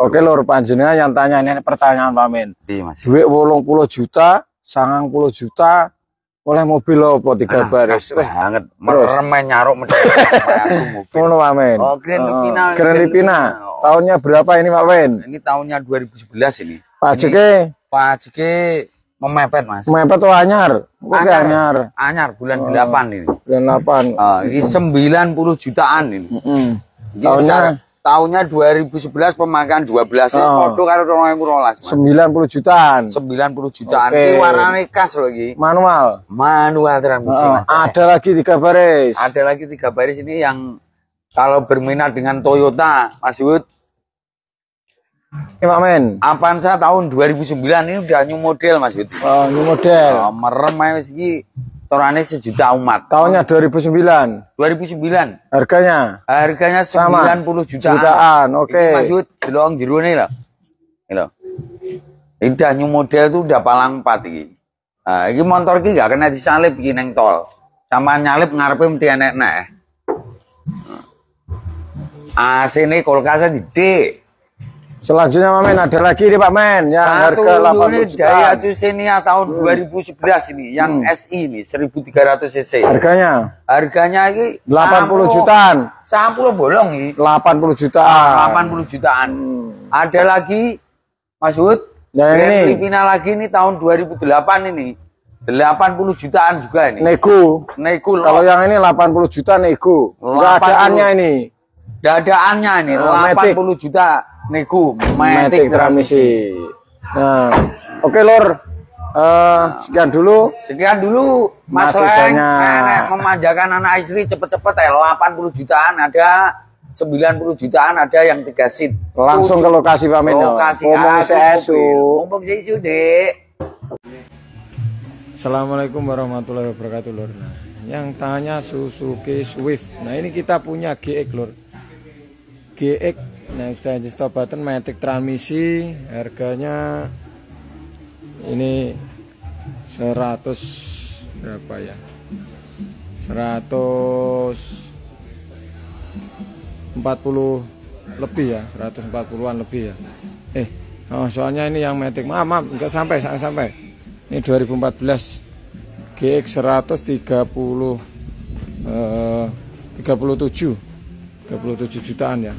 Oke lor panjenengan yang tanya ini pertanyaan Pak Min. Duit wolong puluh juta, sangang puluh juta, oleh mobil apa tiga nah, baris eh, banget meremeh nyaruk ngono Pak Min. Oke, oh, oh. Grand Lipina Grand oh. tahunnya berapa ini Pak Min? ini tahunnya 2011 ini Pak Cike memepet Mas memepet tuh anyar Kok anyar anyar, anyar bulan delapan 8 ini bulan 8 uh, ah, ini 90 jutaan ini mm tahunnya tahunnya 2011 pemakaian 12 ya. oh. foto karo 2012 90 jutaan 90 jutaan okay. warna warnanya khas loh iki manual manual transmisi oh. ada lagi tiga baris ada lagi tiga baris ini yang kalau berminat dengan Toyota Mas Yud men. Avanza tahun 2009 ini udah new model Mas Yud oh new model oh, merem wis iki torane sejuta umat. Tahunnya 2009. 2009. Harganya? Harganya 90 Sama. jutaan. Jutaan, oke. Okay. Mas Yud, delong jero ne Ini lho. new model tuh udah palang empat iki. Nah, ini motor iki gak kena disalip iki neng tol. Sama nyalip ngarepe mesti enek-enek. AC nah. ah, ini kulkasnya D. Selanjutnya Pak Men ada lagi nih Pak Men yang Satu harga 80 juta. Daihatsu tahun hmm. 2011 ini yang hmm. SI ini 1300 cc. Harganya? Harganya ini 80 campur, jutaan. Campur bolong ini. 80 jutaan. Ah, 80 jutaan. Hmm. Ada lagi maksud yang ini Filipina lagi ini tahun 2008 ini. 80 jutaan juga ini. Nego. Nego. Kalau yang ini 80 juta nego. Enggak adaannya ini. Dadaannya ini nah, 80 metik. juta niku metik transmisi Nah, oke lor, Uh, eh, sekian dulu. Sekian dulu Mas Leng. Eh, memanjakan anak istri cepet-cepet ya eh, 80 jutaan ada 90 jutaan ada yang tiga seat. Langsung ke lokasi Pak Meno. Lokasi Ngomong sesu. Ngomong sesu, Dek. Assalamualaikum warahmatullahi wabarakatuh, lor Nah, yang tanya Suzuki Swift. Nah, ini kita punya GX, lor. GX next engine stop button matic transmisi harganya ini 100 berapa ya 140 lebih ya 140-an lebih ya eh oh, soalnya ini yang matic maaf maaf enggak sampai enggak sampai ini 2014 GX 130 eh, 37 37 jutaan ya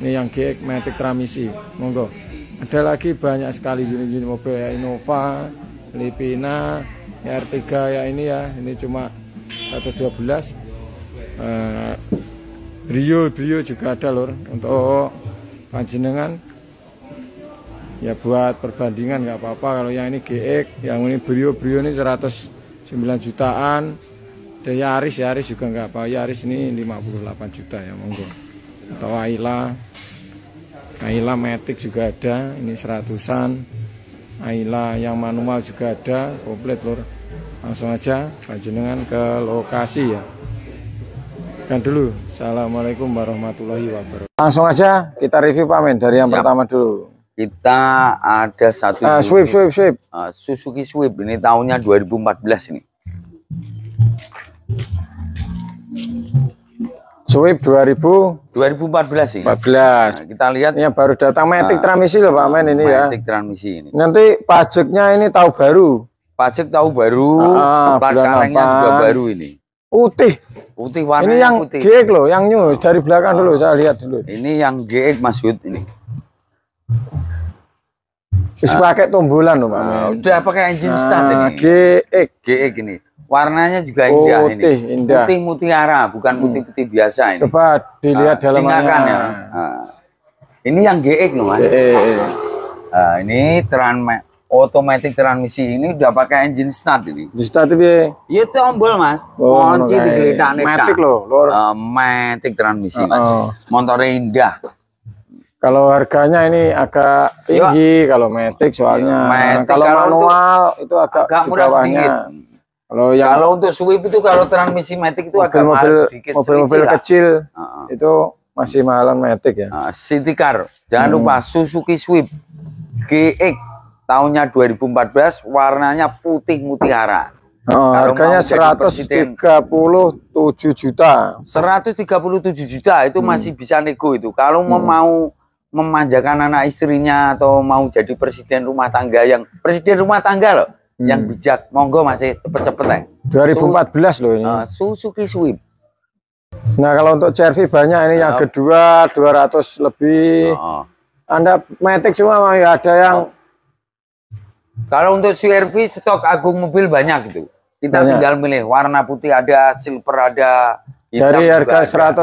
ini yang GX Matic transmisi, monggo ada lagi banyak sekali unit-unit mobil ya Innova Lipina, R3 ya ini ya ini cuma 112 uh, eh, Brio Brio juga ada lor untuk panjenengan ya buat perbandingan nggak apa-apa kalau yang ini GX yang ini Brio Brio ini 109 jutaan dan Yaris Yaris juga nggak apa Yaris ini 58 juta ya monggo atau Aila Aila Matic juga ada ini seratusan Aila yang manual juga ada komplit lor langsung aja panjenengan ke lokasi ya kan dulu Assalamualaikum warahmatullahi wabarakatuh langsung aja kita review Pak Men dari yang Siap. pertama dulu kita ada satu uh, sweep sweep eh, sweep uh, Suzuki Swift ini tahunnya 2014 ini Swift 2000 2014 ini. 14. Nah, kita lihat ya baru datang metik nah, transmisi loh Pak Men ini metik ya. Metik transmisi ini. Nanti pajaknya ini tahu baru. Pajak tahu baru, ah, plat kalengnya juga baru ini. Putih. Putih warna Ini yang putih. GX loh, yang new ah. dari belakang oh. dulu ah. saya lihat dulu. Ini yang GX Mas Wid ini. Bisa ah. pakai tombolan loh Pak. udah pakai engine stand ini. GX. GX ini. Warnanya juga indah putih, ini. Indah. Putih mutiara, bukan hmm. putih-putih hmm. biasa ini. Coba dilihat nah, dalamannya. Ya. Nah. ini yang GX loh, Mas. GX. Ah, ini transme otomatis transmisi ini udah pakai engine start ini. Engine start itu Iya tombol Mas. Oh, Kunci oh, digeledak Matic loh, lor. Uh, matic transmisi Mas. Uh -oh. Motornya indah. Kalau harganya ini agak iya. tinggi Yo. kalau matic soalnya. Iya, matic kalau, kalau manual itu, itu agak, agak murah sedikit. Kalau yang kalau untuk Swift itu kalau transmisi matic itu agak mahal sedikit. Mobil-mobil kecil uh, itu masih mahalan matic ya. Uh, city car. Jangan hmm. lupa Suzuki Swift GX tahunnya 2014 warnanya putih mutiara. Oh, harganya 137 juta. 137 juta itu hmm. masih bisa nego itu. Kalau hmm. mau memanjakan anak istrinya atau mau jadi presiden rumah tangga yang presiden rumah tangga loh hmm. yang bijak monggo masih eh, cepet-cepet ya eh. 2014 loh ini uh, Suzuki Swift nah kalau untuk CRV banyak ini yang kedua 200 lebih oh. Anda metik semua ya ada yang kalau untuk CRV stok agung mobil banyak gitu kita banyak. tinggal milih warna putih ada silver ada hitam dari harga 190 ada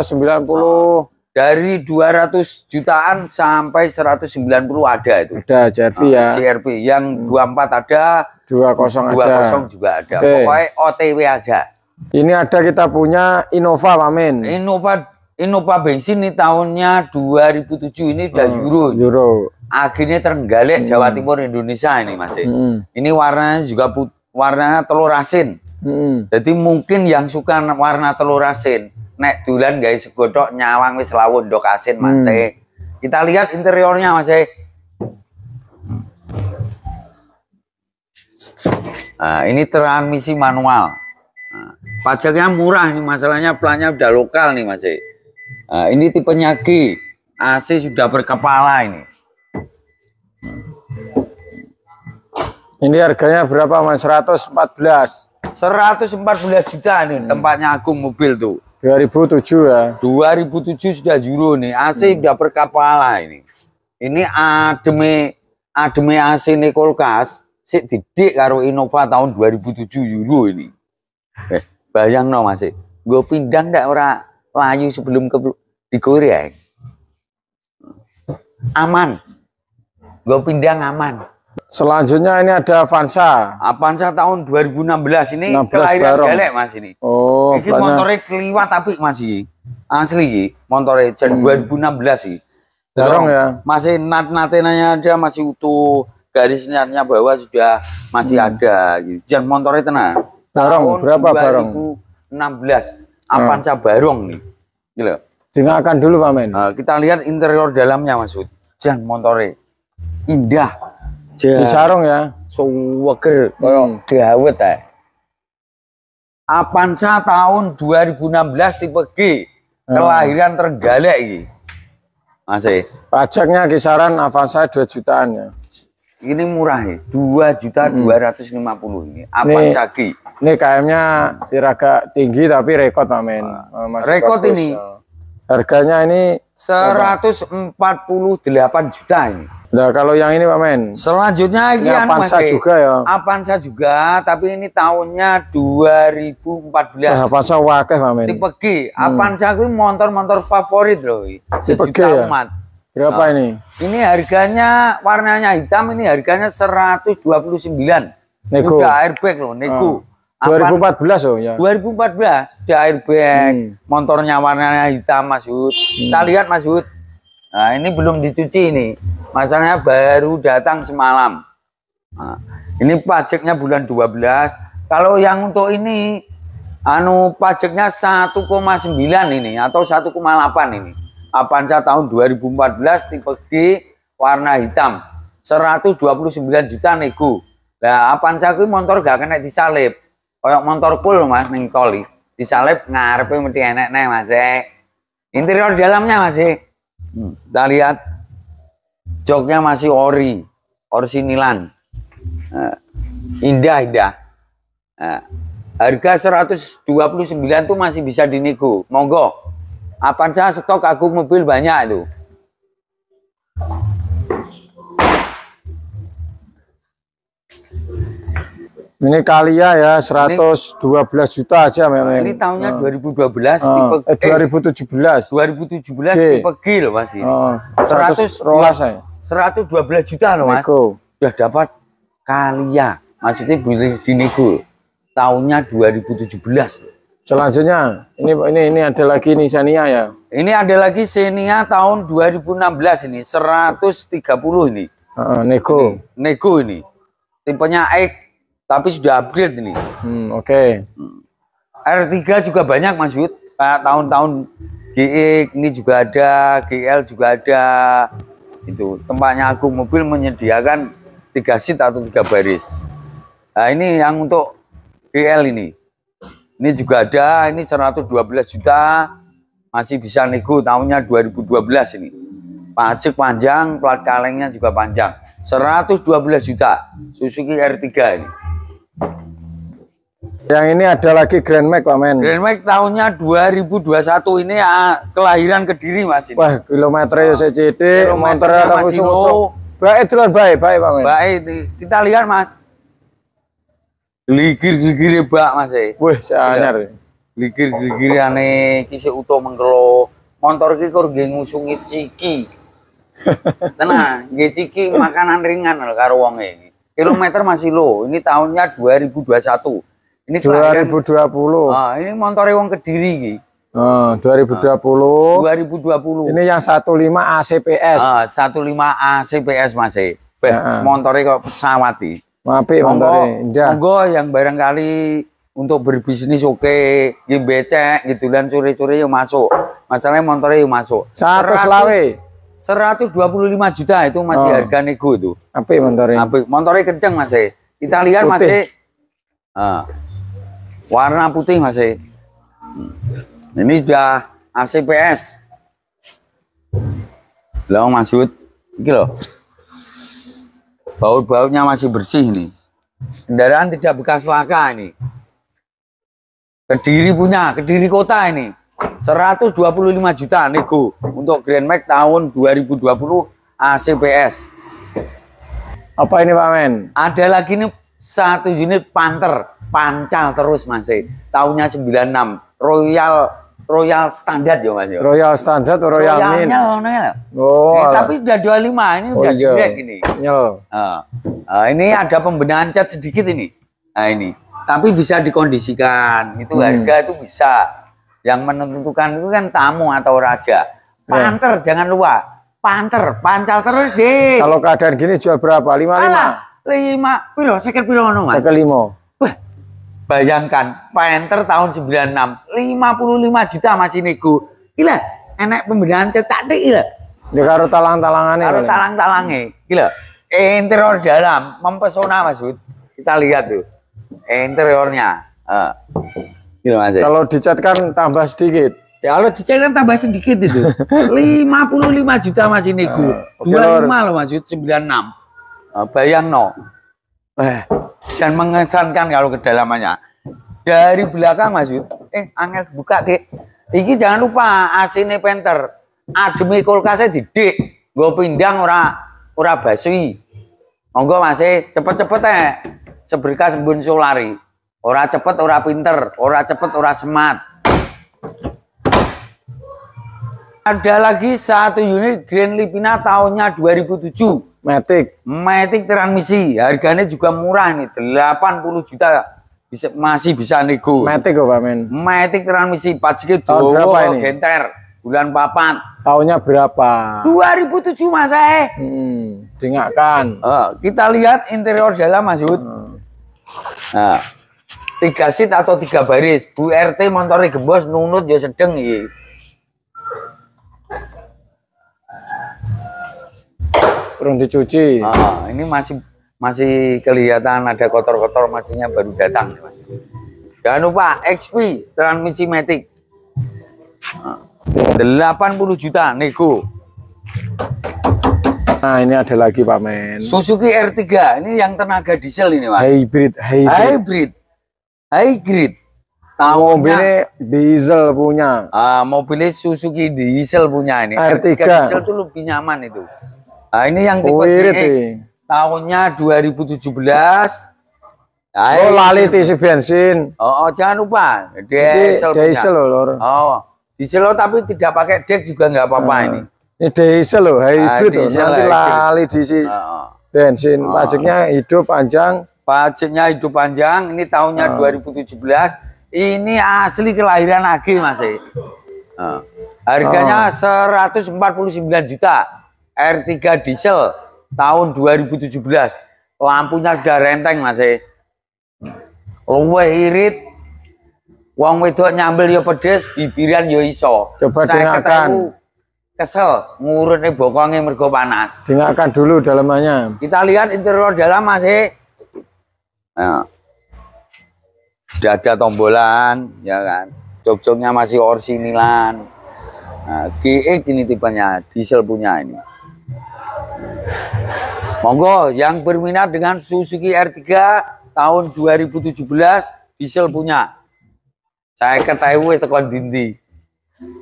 dari 200 jutaan sampai 190 ada itu. Ada CRV nah, ya. CRV yang hmm. dua 24 ada, 20 ada. juga ada. Okay. Pokoknya OTW aja. Ini ada kita punya Innova Pak Men. Innova Innova bensin ini tahunnya 2007 ini udah hmm, euro. Euro. Akhirnya terenggalek hmm. Jawa Timur Indonesia ini masih. Hmm. Ini warnanya juga put warnanya telur asin. Hmm. Jadi mungkin yang suka warna telur asin nek dulan guys, segodok nyawang wis lawon do kasin Mas. Hmm. Eh. Kita lihat interiornya Mas. Eh. Nah, ini transmisi manual. Nah, pajaknya murah nih masalahnya pelannya udah lokal nih Mas. Eh. Nah, ini tipenya G. AC sudah berkepala ini. Ini harganya berapa Mas? 114. 114 juta nih hmm. tempatnya Agung mobil tuh. 2007 ya. 2007 sudah Euro nih. AC hmm. udah perkapala ini. Ini ademe ademe AC ini kulkas sik didik karo Innova tahun 2007 Euro ini. Eh, bayang no Mas. Gue pindah ndak ora layu sebelum ke di Korea. Aman. Gue pindang aman. Selanjutnya ini ada Avanza. Avanza tahun 2016 ini kelahiran barong. galek Mas ini. Oh, ini motornya keliwat tapi masih asli motornya Jan hmm. 2016 sih. Barong ya. Masih nat-natenanya aja masih utuh, garisnya natnya bawah sudah masih hmm. ada gitu. Dan motornya tenang. Barong tahun berapa Barong? 2016 hmm. Avanza hmm. Barong nih. Gila. Gitu akan dulu Pak Men. Nah, kita lihat interior dalamnya maksud, Jan motornya. Indah aja. Di sarung ya. Suweger hmm. koyo hmm. dawet ae. Apansa tahun 2016 tipe G. Hmm. Kelahiran tergalek iki. Masih. Pajaknya kisaran Avanza 2 jutaan ya. Ini murah ya, 2 juta hmm. 250 ini. Avanza G. Ini KM-nya tiraga tinggi tapi rekod Pak Men. Nah, rekod ini. Ya. Harganya ini 148 juta ini. Nah, kalau yang ini Pak Men. Selanjutnya ini ya, Avanza masih. juga ya. Avanza juga, tapi ini tahunnya 2014. Nah, Avanza wakeh Pak Men. Tipe G. Hmm. Avanza hmm. itu motor-motor favorit loh. Sejuta Tipe G, ya? umat. Berapa nah, ini? Ini harganya warnanya hitam ini harganya 129. Nego. udah airbag loh, nego. Oh. Ah. 2014 loh ya. 2014 udah airbag. Hmm. Motornya warnanya hitam Mas Hud. Hmm. Kita lihat Mas Hud. Nah, ini belum dicuci ini. Masalahnya baru datang semalam. Nah, ini pajaknya bulan 12. Kalau yang untuk ini anu pajaknya 1,9 ini atau 1,8 ini. Avanza tahun 2014 tipe G warna hitam. 129 juta nego. Nah, Avanza kuwi motor gak kena disalip. Kayak motor pul Mas ning toli. Disalip ngarepe mesti enek-enek Mas. Eh. Interior dalamnya masih eh. Kita hmm. nah, lihat joknya masih ori, orsinilan. Uh, eh, indah indah. Uh, harga 129 tuh masih bisa dinego. Monggo. saja stok aku mobil banyak itu. Ini Kalia ya 112 ini, juta aja memang. Ini tahunnya uh, 2012 uh, tipe eh, 2017. 2017 G. tipe G loh Mas ini. Uh, 100 rolas ya. 112 juta loh Mas. Nego. Sudah dapat Kalia. Maksudnya beli di nego. Tahunnya 2017. Selanjutnya ini ini ini ada lagi nih Xenia ya. Ini ada lagi Xenia tahun 2016 ini 130 ini. Uh, nego. Ini, nego ini. Tipenya X tapi sudah upgrade ini. Hmm, oke. Okay. R3 juga banyak Mas Yud. Kayak tahun-tahun GE ini juga ada, GL juga ada. Itu tempatnya aku mobil menyediakan tiga seat atau tiga baris. Nah, ini yang untuk GL ini. Ini juga ada, ini 112 juta masih bisa nego tahunnya 2012 ini. Pajak panjang, plat kalengnya juga panjang. 112 juta Suzuki R3 ini. Yang ini ada lagi Grand Max Pak Men. Grand Max tahunnya 2021 ini ya, kelahiran Kediri Mas ini. Wah, ya, kilometernya nah, CCD, Motor ya, tak usung Baik jalan baik, baik Pak Men. Baik, kita lihat Mas. ligir ligir ya, bak Mas Wah eh. Wih, ligir ligir iki kisi utuh mengkelo. Motor iki kur nggih ngusungi ciki. Tenang, nggih ciki makanan ringan lho karo wong e. Kilometer masih lo, ini tahunnya 2021. Ini 2020. Ah, ini motor wong Kediri iki. Uh, 2020. 2020. Ini yang 15 ACPS. Ah, 15 ACPS masih. E. Beh, uh -uh. kok pesawat iki. Apik motor? Monggo yang barangkali untuk berbisnis oke, okay, yang becek, gitu dan curi-curi yang masuk. Masalahnya motornya yang masuk. 100 lawe. 125 juta itu masih oh. Ah. harga nego itu. Apik motornya. Apik. Motornya kenceng Mas. E. Kita lihat Masih. E. Ah warna putih masih e. ini sudah ACPS Belum maksud? ini loh baut-bautnya masih bersih nih kendaraan tidak bekas laka ini Kediri punya Kediri kota ini 125 juta nego untuk Grand Max tahun 2020 ACPS apa ini Pak Men? ada lagi nih satu unit Panther pancal terus masih eh, Tahunnya 96 Royal Royal standar ya Mas. Royal standar Royal, Royal Min? Mint. Ya, oh. Ini, eh, tapi udah 25 ini oh, udah iya. ini. Iya. Uh, uh, ini ada pembenahan cat sedikit ini. Nah ini. Tapi bisa dikondisikan. Itu hmm. harga itu bisa. Yang menentukan itu kan tamu atau raja. Hmm. Panter hmm. jangan lupa. Panter, pancal terus deh. Kalau keadaan gini jual berapa? 55. Alah, 5. Piro, sekitar piro no, Mas? Sekitar 5. Bayangkan, Panther tahun 96, 55 juta masih nego. Gila, enak pembinaan cetak deh gila. Ya karo talang-talangannya. Karo talang-talangnya. Gila, interior dalam mempesona maksud, Kita lihat tuh interiornya. Gila Mas. Kalau dicat kan tambah sedikit. Ya kalau dicat kan tambah sedikit itu. 55 juta masih nego. Uh, 25 loh maksud 96. Uh, bayang no. Eh, dan mengesankan kalau kedalamannya. Dari belakang Mas Yud, eh angel buka dek. Iki jangan lupa AC ini penter. Ademi kulkasnya didik. Gue pindang ora ora basui. Monggo masih e, cepet-cepet ya. Seberkas bun solari. Ora cepet, ora pinter. Ora cepet, ora semat. Ada lagi satu unit Grand Lipina tahunnya 2007 Matic. Matic transmisi, harganya juga murah nih, 80 juta bisa masih bisa nego. Matic kok, Pak Men. Matic transmisi pajak itu Tahun berapa ini? Genter, bulan papan. Tahunnya berapa? 2007 Mas hmm, eh. Hmm, dengarkan. Uh, kita lihat interior dalam Mas Hud. Hmm. Nah, tiga seat atau tiga baris. Bu RT motornya gembos nunut ya sedeng Ya. belum dicuci. Ah, ini masih masih kelihatan ada kotor-kotor masihnya baru datang. Jangan lupa XP transmisi matic. 80 ah, juta nego. Nah, ini ada lagi Pak Men. Suzuki R3 ini yang tenaga diesel ini, Pak. Hybrid, hybrid. Hybrid. Hybrid. Tahunnya, mobilnya diesel punya. Ah, mobilnya Suzuki diesel punya ini. R3. R3 diesel itu lebih nyaman itu. Nah, ini yang tipe nah, oh, ini tahunnya 2017. belas oh, lali isi bensin. Oh, oh, jangan lupa diesel. Diesel loh, Lor. Oh, diesel loh, tapi tidak pakai dek juga nggak apa-apa hmm. ini. Ini diesel loh, ah, hybrid nah, diesel loh. Nanti lali diisi oh. Ah, bensin. Oh. Pajaknya hidup panjang. Pajaknya hidup panjang. Ini tahunnya oh. 2017. Ini asli kelahiran masih masih. Oh. Harganya oh. 149 juta. R3 diesel tahun 2017 lampunya sudah renteng masih, e. luwe irit wong wedok nyambel yo ya pedes bibiran yo ya iso coba saya dengarkan kesel ngurutnya bokongnya mergo panas dengarkan dulu dalamnya. kita lihat interior dalam masih, e. nah. ada tombolan ya kan jok-joknya masih orsinilan, nah, GX e ini tipenya diesel punya ini Monggo yang berminat dengan Suzuki R3 tahun 2017 diesel punya. Saya ketahui tekan dindi.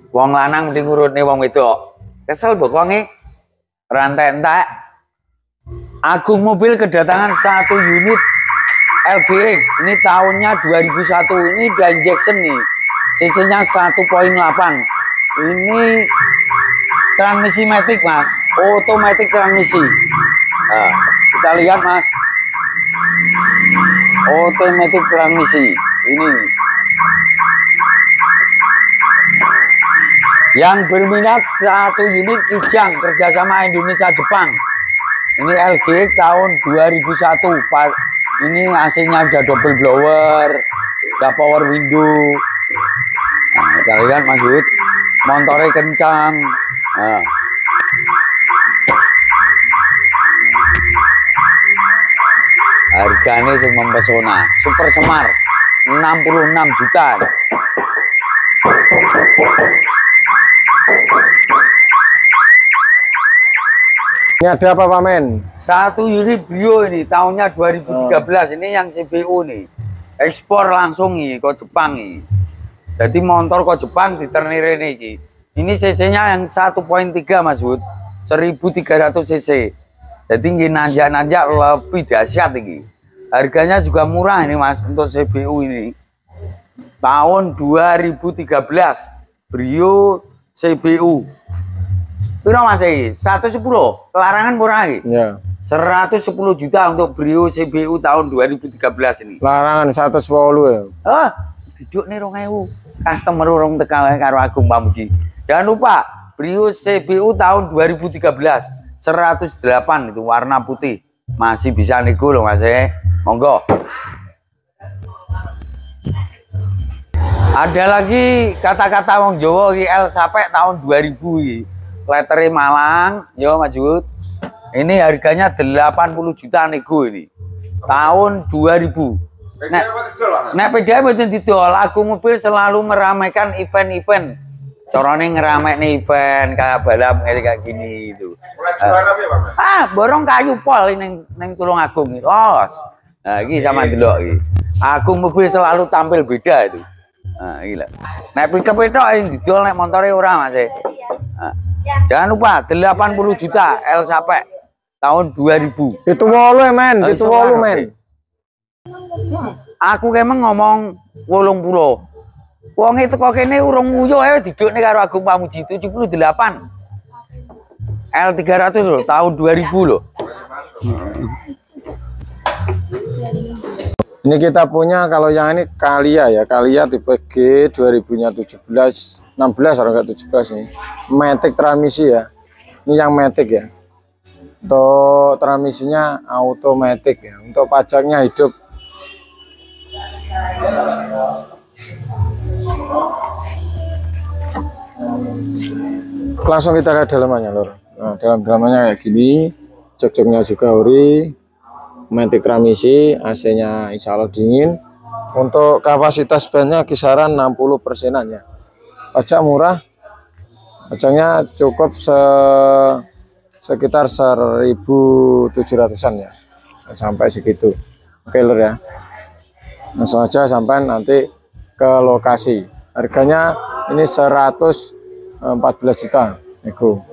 Wong lanang mending urut nih, wong itu. Kesel bokonge rantai entek. Agung Mobil kedatangan satu unit LBX. Ini tahunnya 2001. Ini dan Jackson nih. Sisinya 1.8. Ini transmisi matik Mas. Otomatik transmisi. Nah, kita lihat mas. Automatic transmisi ini yang berminat satu unit Kijang kerjasama Indonesia Jepang ini LG tahun 2001 ini AC-nya udah double blower ada power window nah, kita lihat Mas Yud motornya kencang nah. regane sing mempesona. Super Semar 66 juta. Ini ada apa Pak Men? Satu unit bio ini tahunnya 2013 oh. ini yang CBU nih. Ekspor langsung nih ke Jepang nih. Jadi motor ke Jepang di nih. Ini, ini CC-nya yang 1.3 Mas Bud. 1300 cc jadi ini nanjak-nanjak lebih dahsyat ini Harganya juga murah ini Mas untuk CBU ini. Tahun 2013 Brio CBU. Piro Mas iki? 110. Kelarangan murah lagi ya. 110 juta untuk Brio CBU tahun 2013 ini. Larangan 110 ya. Ah, duduk nih ewu Customer rong teka karo Agung Pamuji. Jangan lupa Brio CBU tahun 2013 108 itu warna putih. Masih bisa niku loh Mas. Eh. Monggo. Ada lagi kata-kata wong Jawa iki El sampai tahun 2000 iki. Malang, yo majud Ini harganya 80 juta niku ini. Tahun 2000. Nek, nek PDM itu didol, aku mobil selalu meramaikan event-event Corone ngeramek nih event kayak balap kayak gini itu. Uh, ah, borong kayu pol ini neng neng tulung agung itu los. Nah, ini sama dulu. ini. Aku mobil selalu tampil beda itu. Nah, gila. Nek pickup itu yang didol nek motornya orang masih. E? Iya. Nah, iya. jangan lupa 80 juta l sampai tahun 2000. Itu walu eh, men, oh, itu walu kan, men. Aku emang ngomong wolong pulau. Wong itu kok ini urung nguyuh ae nih karo Agung Pamuji 78. L300 loh, tahun 2000 loh. Ini kita punya kalau yang ini Kalia ya, Kalia tipe G 2017 16 atau enggak 17 ini. Matic transmisi ya. Ini yang metik ya. Untuk transmisinya automatic ya. Untuk pajaknya hidup. Langsung kita lihat dalamannya, lor. Nah, dalam dalamannya kayak gini, cocoknya juga ori, matic transmisi, AC-nya insya Allah dingin. Untuk kapasitas bannya kisaran 60 persenannya Pajak murah, pajaknya cukup se sekitar 1.700an ya, sampai segitu. Oke lor ya. Langsung aja sampai nanti ke lokasi. Harganya ini 114 eh, juta nego.